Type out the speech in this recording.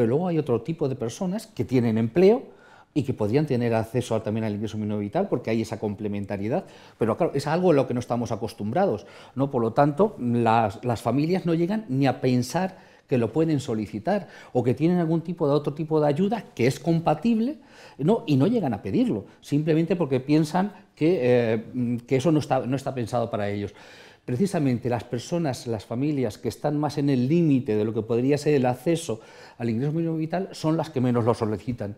pero luego hay otro tipo de personas que tienen empleo y que podrían tener acceso también al ingreso mínimo vital porque hay esa complementariedad, pero claro, es algo a lo que no estamos acostumbrados, ¿no? Por lo tanto, las, familias no llegan ni a pensar que lo pueden solicitar o que tienen algún tipo de otro tipo de ayuda que es compatible ¿no? y no llegan a pedirlo, simplemente porque piensan que, eh, eso no está, no está pensado para ellos precisamente las personas, las familias que están más en el límite de lo que podría ser el acceso al ingreso mínimo vital son las que menos lo solicitan.